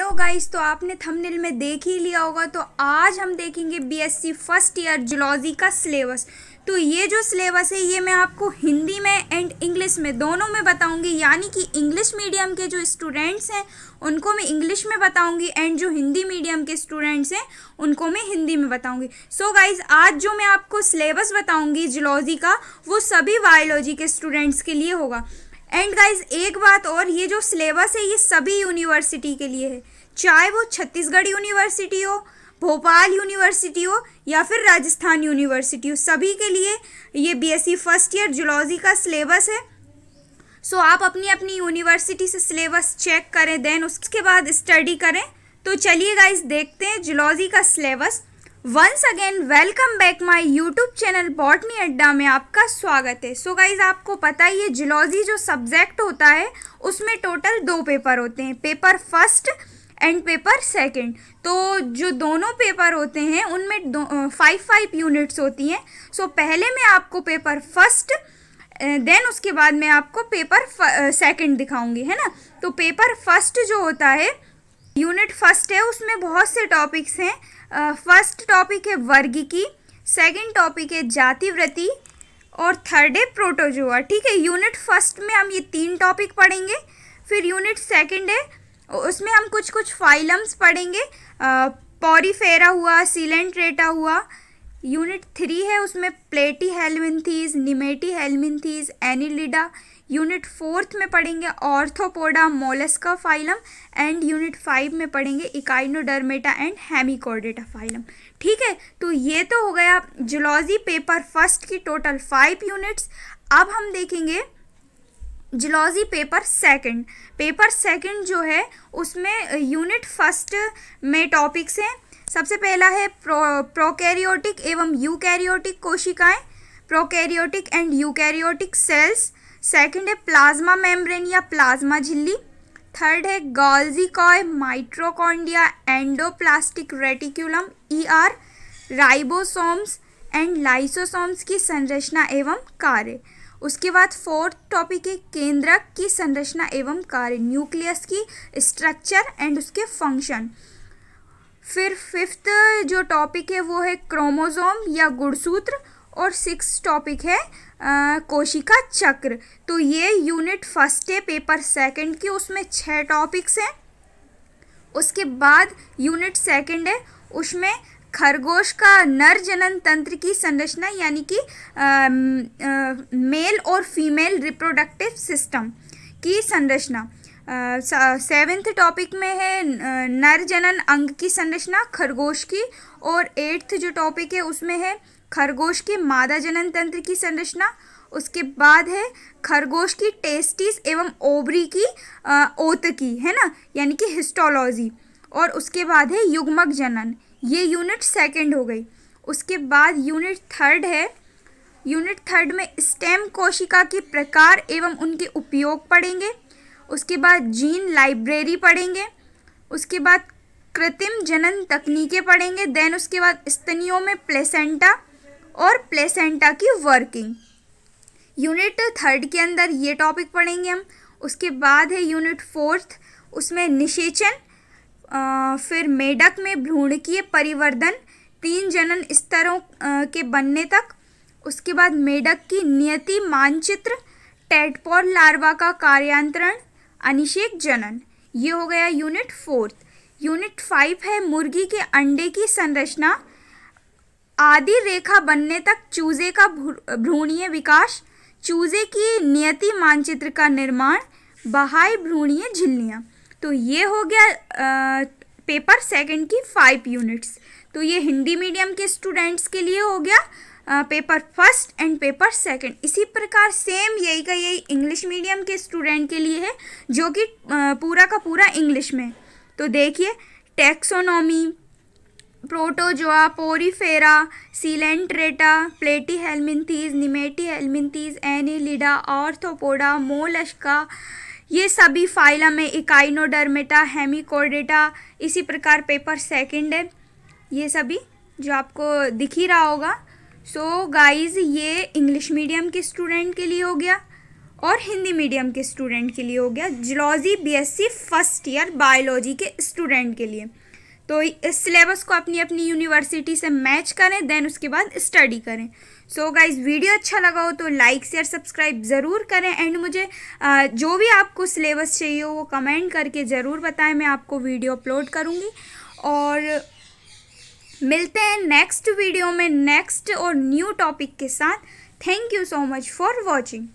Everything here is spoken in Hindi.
हेलो गाइस तो आपने थंबनेल में देख ही लिया होगा तो आज हम देखेंगे बीएससी फर्स्ट ईयर जुलॉजी का सिलेबस तो ये जो सिलेबस है ये मैं आपको हिंदी में एंड इंग्लिश में दोनों में बताऊंगी यानी कि इंग्लिश मीडियम के जो स्टूडेंट्स हैं उनको मैं इंग्लिश में बताऊंगी एंड जो हिंदी मीडियम के स्टूडेंट्स हैं उनको मैं हिंदी में बताऊंगी सो so गाइज आज जो मैं आपको सिलेबस बताऊंगी जुलॉजी का वो सभी बायोलॉजी के स्टूडेंट्स के लिए होगा एंड गाइज एक बात और ये जो सिलेबस है ये सभी यूनिवर्सिटी के लिए है चाहे वो छत्तीसगढ़ यूनिवर्सिटी हो भोपाल यूनिवर्सिटी हो या फिर राजस्थान यूनिवर्सिटी हो सभी के लिए ये बीएससी फर्स्ट ईयर जुलॉजी का सिलेबस है सो so, आप अपनी अपनी यूनिवर्सिटी से सिलेबस चेक करें देन उसके बाद स्टडी करें तो चलिए गाइज देखते हैं जुलॉजी का syllabus once again welcome back my YouTube channel Botany Adda में आपका स्वागत है सो so गाइज आपको पता ही है जुलॉजी जो सब्जेक्ट होता है उसमें टोटल दो पेपर होते हैं paper first and paper second तो जो दोनों पेपर होते हैं उनमें दो फाइव फाइव यूनिट्स होती हैं सो so पहले मैं आपको पेपर फर्स्ट देन उसके बाद मैं आपको पेपर सेकंड दिखाऊंगी है ना तो पेपर फर्स्ट जो होता है यूनिट फर्स्ट है उसमें बहुत से टॉपिक्स हैं फर्स्ट टॉपिक है वर्गीकी सेकेंड टॉपिक है जातिव्रति और थर्ड है प्रोटोजोआ ठीक है यूनिट फर्स्ट में हम ये तीन टॉपिक पढ़ेंगे फिर यूनिट सेकेंड है उसमें हम कुछ कुछ फाइलम्स पढ़ेंगे पॉरीफेरा हुआ सीलेंट्रेटा हुआ यूनिट थ्री है उसमें platyhelminthes nemathelminthes annelida unit fourth में पढ़ेंगे arthropoda mollusca phylum and unit five में पढ़ेंगे इकाइनोडर्मेटा एंड हैमिकोडेटा फाइलम ठीक है तो ये तो हो गया जुलॉजी पेपर फर्स्ट की टोटल फाइव यूनिट्स अब हम देखेंगे zoology paper second paper second जो है उसमें यूनिट फर्स्ट में टॉपिक्स हैं सबसे पहला है प्रो प्रोकैरियोटिक एवं यूकैरियोटिक कोशिकाएं prokaryotic and eukaryotic cells second है प्लाज्मा मेम्ब्रेन या प्लाज्मा झिल्ली थर्ड है गॉल्जिकॉय mitochondria endoplastic E ER ribosomes and lysosomes की संरचना एवं कार्य उसके बाद फोर्थ टॉपिक है केंद्रक की संरचना एवं कार्य न्यूक्लियस की स्ट्रक्चर एंड उसके फंक्शन फिर फिफ्थ जो टॉपिक है वो है क्रोमोसोम या गुणसूत्र और सिक्स टॉपिक है आ, कोशिका चक्र तो ये यूनिट फर्स्ट है पेपर सेकंड की उसमें छः टॉपिक्स हैं उसके बाद यूनिट सेकंड है उसमें खरगोश का नर जनन तंत्र की संरचना यानी कि मेल और फीमेल रिप्रोडक्टिव सिस्टम की संरचना सेवेंथ टॉपिक में है नर जनन अंग की संरचना खरगोश की और एट्थ जो टॉपिक है उसमें है खरगोश के मादा जनन तंत्र की संरचना उसके बाद है खरगोश की टेस्टिस एवं ओबरी की ओतकी है ना यानी कि हिस्टोलॉजी और उसके बाद है युग्मक जनन ये यूनिट सेकंड हो गई उसके बाद यूनिट थर्ड है यूनिट थर्ड में स्टेम कोशिका के प्रकार एवं उनके उपयोग पढ़ेंगे उसके बाद जीन लाइब्रेरी पढ़ेंगे उसके बाद कृत्रिम जनन तकनीकें पढ़ेंगे देन उसके बाद स्तनियों में प्लेसेंटा और प्लेसेंटा की वर्किंग यूनिट थर्ड के अंदर ये टॉपिक पढ़ेंगे हम उसके बाद है यूनिट फोर्थ उसमें निषेचन फिर मेडक में भ्रूणकीय परिवर्धन तीन जनन स्तरों के बनने तक उसके बाद मेडक की नियति मानचित्र टेटपोर लार्वा का कार्यांतरण अनिषेक जनन ये हो गया यूनिट फोर्थ यूनिट फाइव है मुर्गी के अंडे की संरचना आदि रेखा बनने तक चूजे का भ्रूणीय विकास चूजे की नियति मानचित्र का निर्माण बहाई भ्रूणीय झिल्लियाँ तो ये हो गया आ, पेपर सेकंड की फाइव यूनिट्स तो ये हिंदी मीडियम के स्टूडेंट्स के लिए हो गया आ, paper first and paper second इसी प्रकार सेम यही का यही इंग्लिश मीडियम के स्टूडेंट के लिए है जो कि पूरा का पूरा इंग्लिश में तो देखिए taxonomy protozoa porifera coelenterata platyhelminthes nemathelminthes annelida arthropoda mollusca ये सभी फाइला में इकाइनोडर्मेटा हेमिकोडेटा इसी प्रकार पेपर सेकंड है ये सभी जो आपको दिख ही रहा होगा सो so गाइस ये इंग्लिश मीडियम के स्टूडेंट के लिए हो गया और हिंदी मीडियम के स्टूडेंट के लिए हो गया zoology BSc first year biology के स्टूडेंट के लिए तो इस सिलेबस को अपनी अपनी यूनिवर्सिटी से मैच करें देन उसके बाद स्टडी करें सो so गाइज वीडियो अच्छा लगा हो तो लाइक शेयर सब्सक्राइब ज़रूर करें एंड मुझे जो भी आपको सिलेबस चाहिए हो वो कमेंट करके ज़रूर बताएं मैं आपको वीडियो अपलोड करूँगी और मिलते हैं नेक्स्ट वीडियो में नेक्स्ट और न्यू टॉपिक के साथ thank you so much for watching